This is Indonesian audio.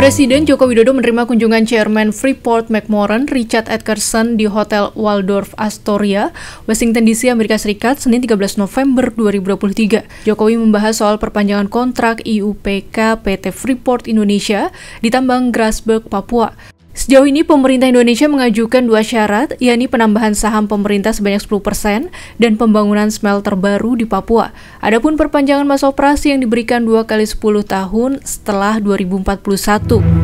Presiden Joko Widodo menerima kunjungan Chairman Freeport McMoran Richard Atkerson di Hotel Waldorf Astoria, Washington DC, Amerika Serikat, Senin 13 November 2023. Jokowi membahas soal perpanjangan kontrak IUPK PT Freeport Indonesia di tambang Grasberg, Papua. Sejauh ini pemerintah Indonesia mengajukan dua syarat, yakni penambahan saham pemerintah sebanyak 10% dan pembangunan smelter baru di Papua. Adapun perpanjangan masa operasi yang diberikan dua kali 10 tahun setelah 2041.